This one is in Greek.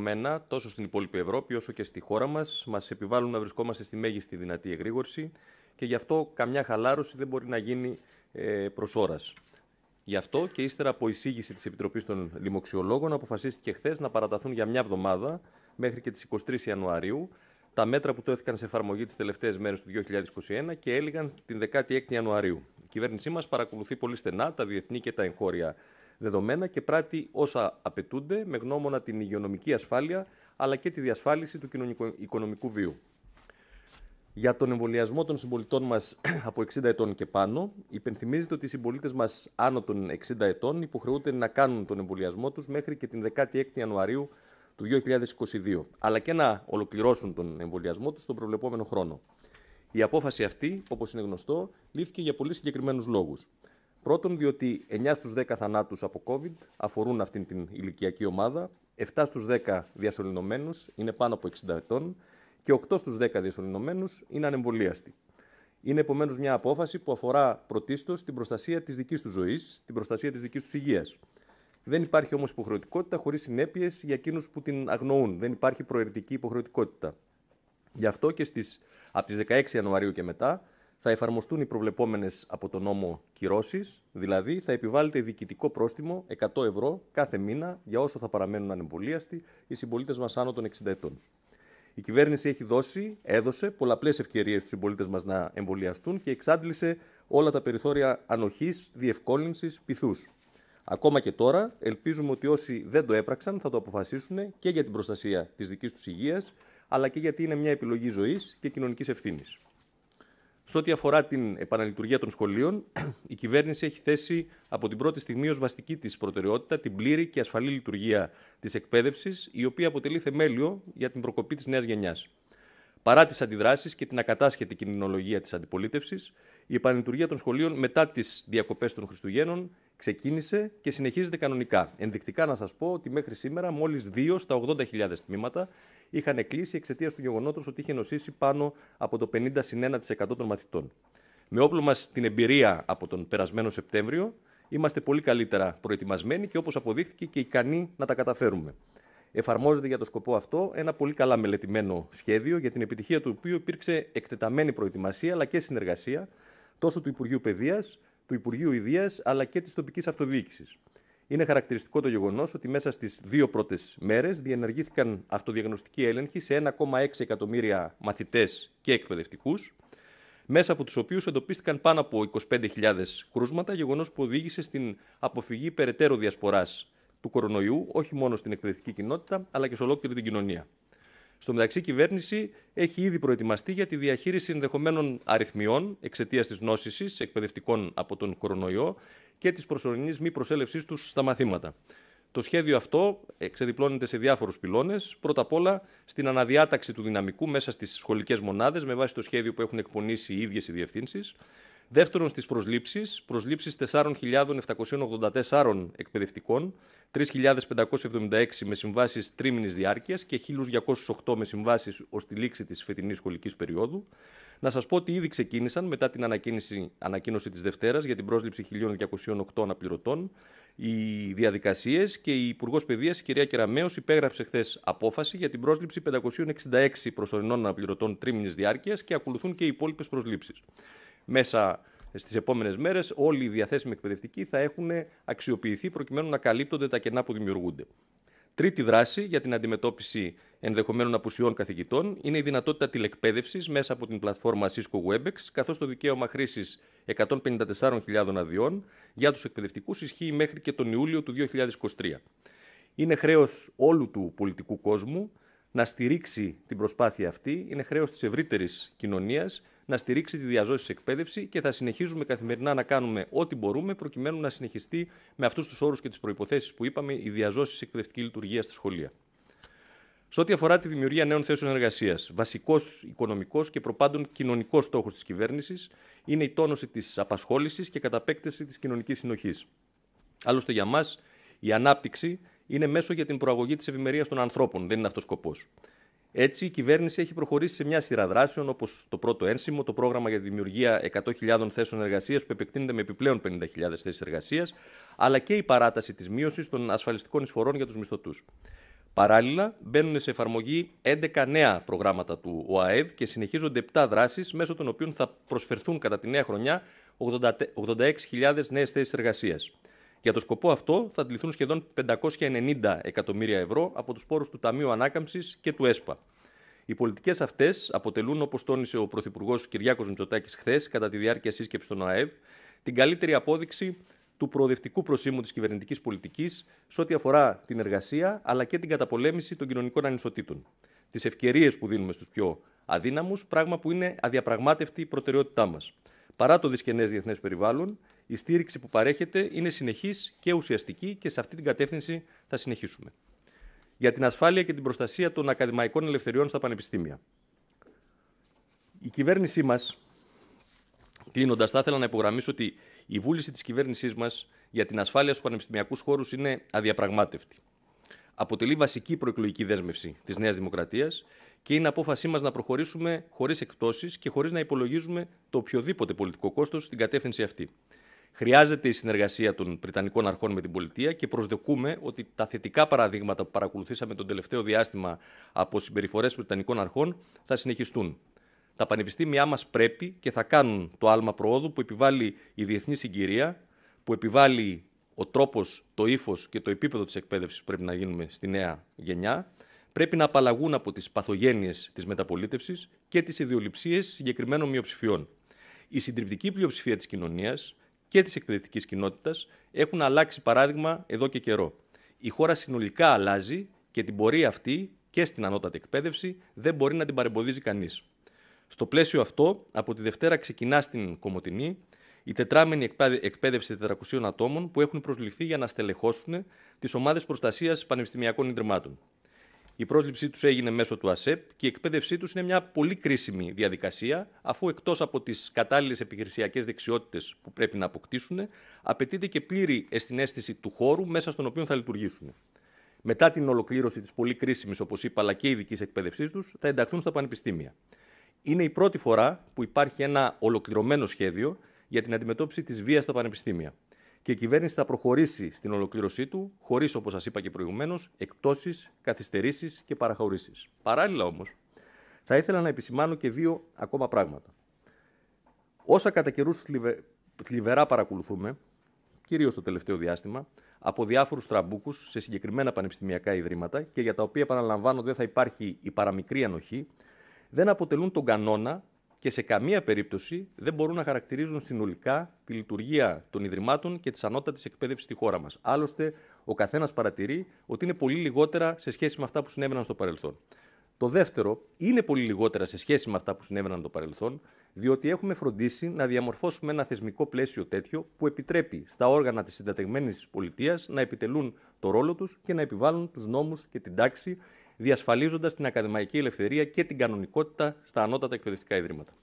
Μένα, τόσο στην υπόλοιπη Ευρώπη όσο και στη χώρα μας, μας επιβάλλουν να βρισκόμαστε στη μέγιστη δυνατή εγρήγορση και γι' αυτό καμιά χαλάρωση δεν μπορεί να γίνει ε, προς Γι' αυτό και ύστερα από εισήγηση της Επιτροπής των Λιμοξιολόγων, αποφασίστηκε χθες να παραταθούν για μια εβδομάδα μέχρι και τις 23 Ιανουαρίου τα μέτρα που τέθηκαν σε εφαρμογή τις τελευταίες μέρες του 2021 και έλυγαν την 16 Ιανουαρίου. Η κυβέρνησή μας παρακολουθεί πολύ στενά τα διεθνή και τα εγχώρια δεδομένα και πράττει όσα απαιτούνται με γνώμονα την υγειονομική ασφάλεια αλλά και τη διασφάλιση του κοινωνικο-οικονομικού βίου. Για τον εμβολιασμό των συμπολιτών μας από 60 ετών και πάνω, υπενθυμίζεται ότι οι συμπολίτες μας άνω των 60 ετών υποχρεούνται να κάνουν τον εμβολιασμό τους μέχρι και την 16η Ιανουαρίου του 2022, αλλά και να ολοκληρώσουν τον εμβολιασμό τους τον προβλεπόμενο χρόνο. Η απόφαση αυτή, όπως είναι γνωστό, λήφθηκε για πολύ συγκεκριμένους λόγους. Πρώτον, διότι 9 στου 10 θανάτους από COVID αφορούν αυτήν την ηλικιακή ομάδα, 7 στου 10 διασωλυνωμένου είναι πάνω από 60 ετών και 8 στου 10 διασωλυνωμένου είναι ανεμβολίαστοι. Είναι επομένως μια απόφαση που αφορά πρωτίστως την προστασία της δικής τους ζωής, την προστασία της δικής τους υγείας. Δεν υπάρχει όμως υποχρεωτικότητα χωρίς συνέπειες για εκείνους που την αγνοούν. Δεν υπάρχει προαιρετική υποχρεωτικότητα. Γι' αυτό και στις, από τις 16 Ιανουαρίου και μετά θα εφαρμοστούν οι προβλεπόμενες από τον νόμο κυρώσεις, δηλαδή θα επιβάλλεται διοικητικό πρόστιμο 100 ευρώ κάθε μήνα για όσο θα παραμένουν ανεμβολίαστοι οι συμπολίτες μας άνω των 60 ετών. Η κυβέρνηση έχει δώσει, έδωσε πολλαπλές ευκαιρίες στους συμπολίτες μας να εμβολιαστούν και εξάντλησε όλα τα περιθώρια ανοχής, διευκόλυνσης, πυθούς. Ακόμα και τώρα, ελπίζουμε ότι όσοι δεν το έπραξαν θα το αποφασίσουν και για την προστασία της δικής τους υγείας, αλλά και γιατί είναι μια επιλογή ζωής και κοινωνικής ευθύνης. Σε ό,τι αφορά την επαναλειτουργία των σχολείων, η κυβέρνηση έχει θέσει από την πρώτη στιγμή ως βασική της προτεραιότητα την πλήρη και ασφαλή λειτουργία της εκπαίδευσης, η οποία αποτελεί θεμέλιο για την προκοπή της νέας γενιάς. Παρά τις αντιδράσεις και την ακατάσχετη κινηνολογία της αντιπολίτευσης, η επαναλειτουργία των σχολείων μετά τις διακοπές των Χριστουγέννων ξεκίνησε και συνεχίζεται κανονικά. Ενδεικτικά να σας πω ότι μέχρι σήμερα μόλις 2 στα 80.000 τμήματα είχαν κλείσει εξαιτίας του γεγονότος ότι είχε νοσήσει πάνω από το 50 συν των μαθητών. Με όπλο μας την εμπειρία από τον περασμένο Σεπτέμβριο, είμαστε πολύ καλύτερα προετοιμασμένοι και όπως αποδείχθηκε και ικανοί να τα καταφέρουμε. Εφαρμόζεται για το σκοπό αυτό ένα πολύ καλά μελετημένο σχέδιο, για την επιτυχία του οποίου υπήρξε εκτεταμένη προετοιμασία αλλά και συνεργασία τόσο του Υπουργείου Παιδείας, του Υπουργείου Ιδείας αλλά και της τοπικής αυτοδιοίκησης είναι χαρακτηριστικό το γεγονός ότι μέσα στις δύο πρώτες μέρες διενεργήθηκαν αυτοδιαγνωστικοί έλεγχοι σε 1,6 εκατομμύρια μαθητές και εκπαιδευτικούς, μέσα από τους οποίους εντοπίστηκαν πάνω από 25.000 κρούσματα, γεγονός που οδήγησε στην αποφυγή περαιτέρω διασποράς του κορονοϊού, όχι μόνο στην εκπαιδευτική κοινότητα, αλλά και σε ολόκληρη την κοινωνία. Στο μεταξύ, η κυβέρνηση έχει ήδη προετοιμαστεί για τη διαχείριση ενδεχομένων αριθμιών εξαιτίας της νόσησης εκπαιδευτικών από τον κορονοϊό, και της προσωρινής μη προσέλευσής τους στα μαθήματα. Το σχέδιο αυτό εξεδιπλώνεται σε διάφορους πυλώνες. Πρώτα απ' όλα στην αναδιάταξη του δυναμικού μέσα στις σχολικές μονάδες με βάση το σχέδιο που έχουν εκπονήσει οι ίδιες οι διευθύνσεις. Δεύτερον στις προσλήψεις, προσλήψεις 4.784 εκπαιδευτικών, 3.576 με συμβάσεις τρίμηνης διάρκειας και 1.208 με συμβάσεις ως τη λήξη της φετινής σχολικής περίοδου. Να σας πω ότι ήδη ξεκίνησαν μετά την ανακοίνωση της Δευτέρας, για την πρόσληψη 1.208 αναπληρωτών οι διαδικασίες και η Υπουργός Παιδείας, η κυρία Κεραμέο, υπέγραψε χθες απόφαση για την πρόσληψη 566 προσωρινών αναπληρωτών τρίμηνης διάρκειας και ακολουθούν και οι υπόλοιπες προσλήψεις μέσα στις επόμενες μέρες, όλοι οι διαθέσιμοι εκπαιδευτικοί θα έχουν αξιοποιηθεί προκειμένου να καλύπτονται τα κενά που δημιουργούνται. Τρίτη δράση για την αντιμετώπιση ενδεχομένων απουσιών καθηγητών είναι η δυνατότητα τηλεκπαίδευσης μέσα από την πλατφόρμα Cisco Webex, καθώς το δικαίωμα χρήσης 154.000 αδειών για τους εκπαιδευτικούς ισχύει μέχρι και τον Ιούλιο του 2023. Είναι χρέος όλου του πολιτικού κόσμου να στηρίξει την προσπάθεια αυτή. Είναι χρέος της ευρύτερης κοινωνίας να στηρίξει τη διαζώση εκπαίδευση και θα συνεχίζουμε καθημερινά να κάνουμε ό,τι μπορούμε προκειμένου να συνεχιστεί με αυτούς τους όρους και τις προποθέσει που είπαμε η διαζώση εκπαιδευτικής λειτουργίας στα σχολεία. Σε ό,τι αφορά τη δημιουργία νέων θέσεων εργασίας, βασικός οικονομικός και προπάντων κοινωνικός στόχος της κυβέρνησης είναι η τόνωση της απασχόλησης και καταπέκτηση της κοινωνικής συνοχής. Άλλωστε, για μας η ανάπτυξη είναι μέσο για την προαγωγή της ευημερίας των ανθρώπων. Δεν είναι αυτός ο σκοπός. Έτσι, η κυβέρνηση έχει προχωρήσει σε μια σειρά δράσεων, όπως το πρώτο ένσημο, το πρόγραμμα για τη δημιουργία 100.000 θέσεων εργασίας, που επεκτείνεται με επιπλέον 50.000 θέσεις εργασίας, αλλά και η παράταση της μείωσης των ασφαλιστικών εισφορών για τους μισθωτούς. Παράλληλα, μπαίνουν σε εφαρμογή 11 νέα προγράμματα του ΟΑΕΒ και συνεχίζονται 7 δράσεις, μέσω των οποίων θα προσφερθούν κατά τη νέα χρονιά 86.000 νέες θέσεις εργασίας. Για το σκοπό αυτό θα αντιληθούν σχεδόν 590 εκατομμύρια ευρώ από τους πόρους του Ταμείου Ανάκαμψης και του ΕΣΠΑ. Οι πολιτικές αυτές αποτελούν, όπως τόνισε ο Πρωθυπουργός Κυριάκος Μητσοτάκης χθες, κατά τη διάρκεια σύσκεψης των ΑΕΒ, την καλύτερη απόδειξη του προοδευτικού προσήμου της κυβερνητικής πολιτικής σε ό,τι αφορά την εργασία αλλά και την καταπολέμηση των κοινωνικών ανισοτήτων. Τις ευκαιρίες που δίνουμε στους πιο αδύναμους, πράγμα που είναι αδιαπραγμάτευτη προτεραιότητά μας. Παρά το δυσκενές διεθνές περιβάλλον, η στήριξη που παρέχεται είναι συνεχής και ουσιαστική και σε αυτή την κατεύθυνση θα συνεχίσουμε. Για την ασφάλεια και την προστασία των ακαδημαϊκών ελευθεριών στα πανεπιστήμια. Η κυβέρνησή μας, κλείνοντας, θα ήθελα να υπογραμμίσω ότι η βούληση της κυβέρνησής μας για την ασφάλεια στους πανεπιστημιακούς χώρους είναι αδιαπραγμάτευτη. Αποτελεί βασική προεκλογική δέσμευση της Νέας Δημοκρατίας και είναι απόφασή μας να προχωρήσουμε χωρίς εκπτώσεις και χωρίς να υπολογίζουμε το οποιοδήποτε πολιτικό κόστος στην κατεύθυνση αυτή. Χρειάζεται η συνεργασία των Βρετανικών Αρχών με την Πολιτεία και προσδοκούμε ότι τα θετικά παραδείγματα που παρακολουθήσαμε τον τελευταίο διάστημα από συμπεριφορές Βρετανικών Αρχών θα συνεχιστούν. Τα πανεπιστήμια μας πρέπει και θα κάνουν το άλμα προόδου που επιβάλλει η διεθνή συγκυρία, που επιβάλλει ο τρόπος, το ύφος και το επίπεδο της εκπαίδευσης που πρέπει να γίνουμε στη νέα γενιά πρέπει να απαλλαγούν από τις παθογένειες της μεταπολίτευσης και τις ιδιοληψίες συγκεκριμένων μειοψηφιών. Η συντριπτική πλειοψηφία της κοινωνίας και της εκπαιδευτικής κοινότητας έχουν αλλάξει παράδειγμα εδώ και καιρό. Η χώρα συνολικά αλλάζει και την πορεία αυτή και στην ανώτατη εκπαίδευση δεν μπορεί να την παρεμποδίζει κανείς. Στο πλαίσιο αυτό, από τη Δευτέρα ξεκινά στην Κομωτινή η τετράμενη εκπαίδευση 400 ατόμων που έχουν προσληφθεί για να στελεχώσουν τις ομάδες προστασίας πανεπιστημιακών ιδρυμάτων. Η πρόσληψή τους έγινε μέσω του ΑΣΕΠ και η εκπαίδευσή τους είναι μια πολύ κρίσιμη διαδικασία, αφού εκτός από τις κατάλληλες επιχειρησιακές δεξιότητες που πρέπει να αποκτήσουν, απαιτείται και πλήρη εστινέστηση του χώρου μέσα στον οποίο θα λειτουργήσουν. Μετά την ολοκλήρωση της πολύ κρίσιμης, όπως είπα, αλλά και ειδικής εκπαίδευσής τους, θα ενταχθούν στα πανεπιστήμια. Είναι η πρώτη φορά που υπάρχει ένα ολοκληρωμένο σχέδιο για την αντιμετώπιση της βίας στα πανεπιστήμια και η κυβέρνηση θα προχωρήσει στην ολοκλήρωσή του, χωρίς, όπως σας είπα και προηγουμένως, εκτόσει, καθυστερήσεις και παραχωρήσεις. Παράλληλα όμως, θα ήθελα να επισημάνω και δύο ακόμα πράγματα. Όσα κατά καιρούς θλιβερά παρακολουθούμε, κυρίως το τελευταίο διάστημα, από διάφορους τραμπούκους σε συγκεκριμένα πανεπιστημιακά ιδρύματα και για τα οποία, επαναλαμβάνω, δεν θα υπάρχει η παραμικρή ανοχή, δεν αποτελούν τον κανόνα και σε καμία περίπτωση δεν μπορούν να χαρακτηρίζουν συνολικά τη λειτουργία των Ιδρυμάτων και της ανώτατης εκπαίδευσης στη χώρα μας. Άλλωστε, ο καθένας παρατηρεί ότι είναι πολύ λιγότερα σε σχέση με αυτά που συνέβαιναν στο παρελθόν. Το δεύτερο είναι πολύ λιγότερα σε σχέση με αυτά που συνέβαιναν στο παρελθόν, διότι έχουμε φροντίσει να διαμορφώσουμε ένα θεσμικό πλαίσιο τέτοιο που επιτρέπει στα όργανα της συντατεγμένης πολιτείας να επιτελούν το ρόλο τους και να επιβάλλουν τους νόμους και την τάξη διασφαλίζοντας την ακαδημαϊκή ελευθερία και την κανονικότητα στα ανώτατα εκπαιδευτικά ιδρύματα.